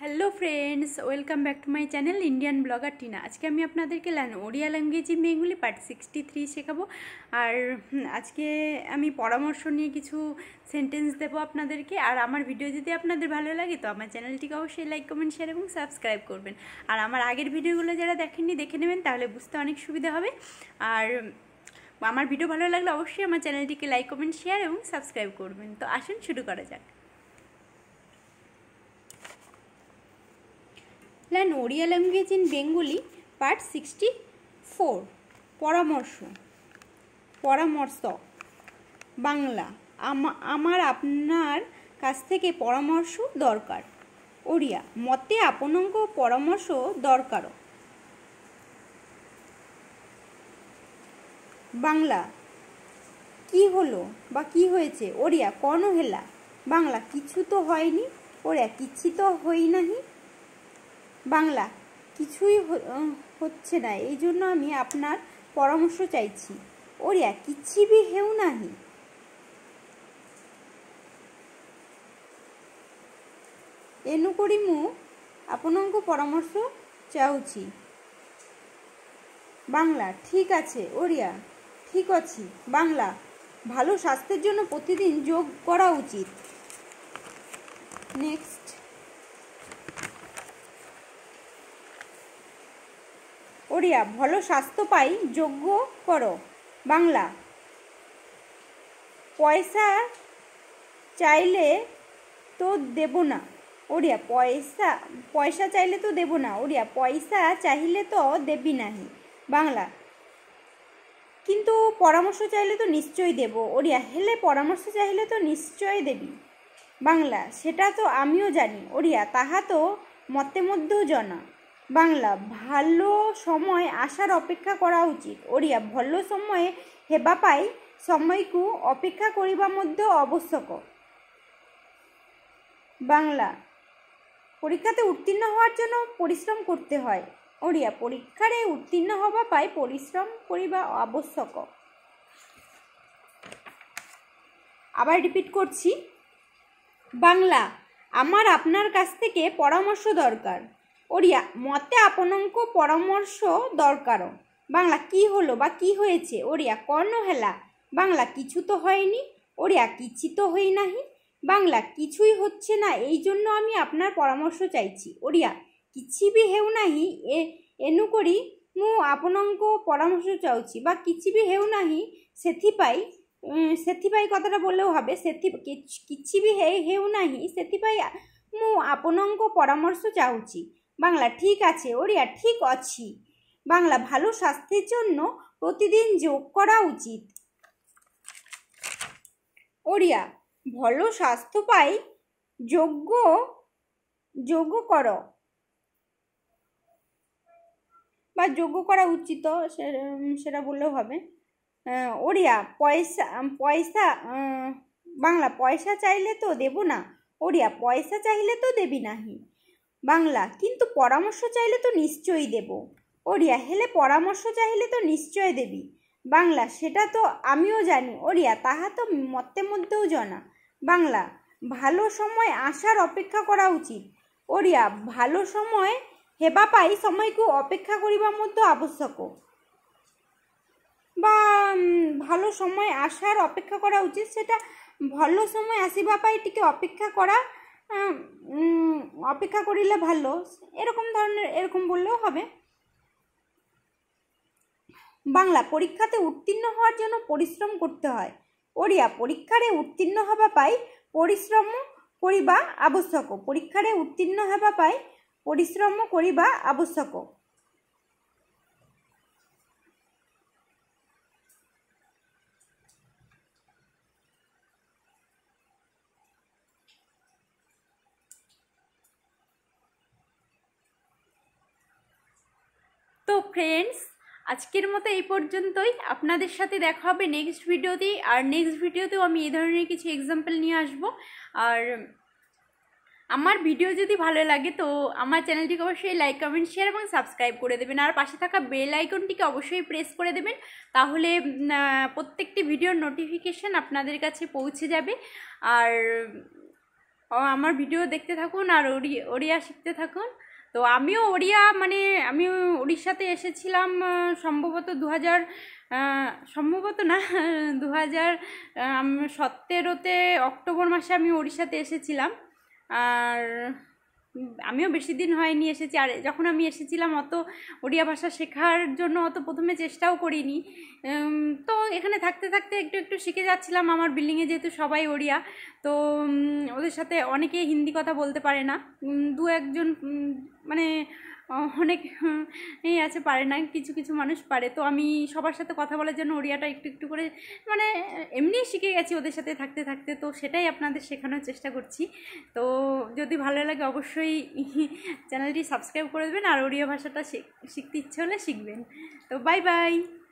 hello friends welcome back to my channel Indian blogger Tina আজকে আমি আপনাদেরকে ওড়িয়া ল্যাঙ্গুয়েজের মেয়েগুলি পার্ট সিক্সটি থ্রি শেখাবো আর আজকে আমি পরামর্শ নিয়ে কিছু সেন্টেন্স দেবো আপনাদেরকে আর আমার ভিডিও যদি আপনাদের ভালো লাগে তো আমার চ্যানেলটিকে অবশ্যই লাইক কমেন্ট শেয়ার এবং সাবস্ক্রাইব করবেন আর আমার আগের ভিডিওগুলো যারা দেখেননি দেখে নেবেন তাহলে বুঝতে অনেক সুবিধা হবে আর আমার ভিডিও ভালো লাগলে অবশ্যই আমার চ্যানেলটিকে লাইক কমেন্ট শেয়ার এবং সাবস্ক্রাইব করবেন তো আসুন শুরু করা যাক Odia language in Bengali part sixty four পরামর্শ পরামর্শ বাংলা আমার আপনার কাছ থেকে পরামর্শ দরকার ওড়িয়া মতে আপনাকে পরামর্শ দরকার বাংলা কি হলো বা কি হয়েছে ওড়িয়া কন হেলা বাংলা কিছু তো হয়নি ওড়িয়া কিছু তো হই নাহি বাংলা কিছুই হচ্ছে না এই জন্য আমি আপনার পরামর্শ চাইছি ওরিয়া কিছি বি হেউ নাহি এনু করি মু আপনাকে পরামর্শ চাউছি বাংলা ঠিক আছে ওরিয়া ঠিক আছে বাংলা ভালো স্বাস্থ্যের জন্য প্রতিদিন যোগ করা উচিত নেক্সট ওড়িয়া ভালো স্বাস্থ্য পাই যোগ্য করো বাংলা পয়সা চাইলে তো দেব না ওড়িয়া পয়সা পয়সা চাইলে তো দেব না ওড়িয়া পয়সা চাইলে তো দেবি নাহি বাংলা কিন্তু পরামর্শ চাইলে তো নিশ্চয়ই দেব ওড়িয়া হেলে পরামর্শ চাইলে তো নিশ্চয়ই দেবি বাংলা সেটা তো আমিও জানি ওড়িয়া তাহা তো মতে মধ্যেও জনা বাংলা ভালো সময় আসার অপেক্ষা করা উচিত ওড়িয়া ভালো সময়ে হেবা পাই সময়কু অপেক্ষা করিবা মধ্যে আবশ্যক বাংলা পরীক্ষাতে উত্তীর্ণ হওয়ার জন্য পরিশ্রম করতে হয় ওড়িয়া পরীক্ষারে উত্তীর্ণ হওয়া পায় পরিশ্রম করিবা আবশ্যক আবার রিপিট করছি বাংলা আমার আপনার কাছ থেকে পরামর্শ দরকার ওড়িয়া মতে আপনঙ্ক পরামর্শ দরকার বাংলা কি হলো বা কি হয়েছে ওড়িয়া হেলা বাংলা কিছু তো হয়নি ওড়িয়া কিছু তো হই নাহি বাংলা কিছুই হচ্ছে না এই জন্য আমি আপনার পরামর্শ চাইছি ওড়িয়া କିଛି ବି ହେଉନାହିଁ ଏ ଏଣୁ କରି ମୁଁ ଆପଣଙ୍କ ପରାମର୍ଶ ଚାହୁଁଛି ବା କିଛି ବି ହେଉନାହିଁ ସେଥିପାଇଁ ସେଥିପାଇଁ କଥାଟା ବୋଲେ ଭାବେ ସେଥି କିଛି ବି ହେଉନାହିଁ ସେଥିପାଇଁ ମୁଁ ଆପଣଙ୍କ ପରାମର୍ଶ ଚାହୁଁଛି বাংলা ঠিক আছে ওড়িয়া ঠিক আছি বাংলা ভালো স্বাস্থ্যের জন্য প্রতিদিন যোগ করা উচিত ওড়িয়া ভালো স্বাস্থ্য পাই যোগ্য যোগ্য কর বা যোগ্য করা উচিত সেটা বললেও হবে ওড়িয়া পয়সা পয়সা বাংলা পয়সা চাইলে তো দেব না ওড়িয়া পয়সা চাইলে তো দেবি নাহি বাংলা কিন্তু পরামর্শ চাইলে তো নিশ্চয়ই দেব ওড়িয়া হেলে পরামর্শ চাইলে তো নিশ্চয় দেবি বাংলা সেটা তো আমিও জানি ওড়িয়া তাহা তো মতে মধ্যেও জানা বাংলা ভালো সময় আসার অপেক্ষা করা উচিত ওড়িয়া ভালো সময় হেবা পাই সময়কে অপেক্ষা করিবার মধ্যে আবশ্যক বা ভালো সময় আসার অপেক্ষা করা উচিত সেটা ভালো সময় আসিবা পাই টিকে অপেক্ষা করা অপেক্ষা করিলে ভালো এরকম ধরনের এরকম বললেও হবে বাংলা পরীক্ষাতে উত্তীর্ণ হওয়ার জন্য পরিশ্রম করতে হয় ওড়িয়া পরীক্ষারে উত্তীর্ণ হবা পাই পরিশ্রম করিবা আবশ্যক পরীক্ষারে উত্তীর্ণ হবা পাই পরিশ্রম করিবা আবশ্যক তো ফ্রেন্ডস আজকের মতো এই পর্যন্তই আপনাদের সাথে দেখা হবে নেক্সট ভিডিওতে আর নেক্সট ভিডিওতেও আমি এই ধরনের কিছু এক্সাম্পল নিয়ে আসব আর আমার ভিডিও যদি ভালো লাগে তো আমার চ্যানেলটিকে অবশ্যই লাইক কমেন্ট শেয়ার এবং সাবস্ক্রাইব করে দেবেন আর পাশে থাকা বেল আইকনটিকে অবশ্যই প্রেস করে দেবেন তাহলে প্রত্যেকটি ভিডিওর নোটিফিকেশান আপনাদের কাছে পৌঁছে যাবে আর আমার ভিডিও দেখতে থাকুন আর ওড়িয়া শিখতে থাকুন তো আমিও ওড়িয়া মানে আমি উড়িষ্যাতে এসেছিলাম সম্ভবত দু হাজার সম্ভবত না দু হাজার সতেরোতে অক্টোবর মাসে আমি ওড়িশাতে এসেছিলাম আর আমিও বেশি দিন হয়নি এসেছি আর যখন আমি এসেছিলাম অত ওড়িয়া ভাষা শেখার জন্য অত প্রথমে চেষ্টাও করিনি তো এখানে থাকতে থাকতে একটু একটু শিখে যাচ্ছিলাম আমার বিল্ডিংয়ে যেহেতু সবাই ওড়িয়া তো ওদের সাথে অনেকে হিন্দি কথা বলতে পারে না দু একজন মানে অনেক এই আছে পারে না কিছু কিছু মানুষ পারে তো আমি সবার সাথে কথা বলার জন্য ওড়িয়াটা একটু একটু করে মানে এমনি শিখে গেছি ওদের সাথে থাকতে থাকতে তো সেটাই আপনাদের শেখানোর চেষ্টা করছি তো যদি ভালো লাগে অবশ্যই চ্যানেলটি সাবস্ক্রাইব করে দেবেন আর ওড়িয়া ভাষাটা শিখতে ইচ্ছে হলে শিখবেন তো বাই বাই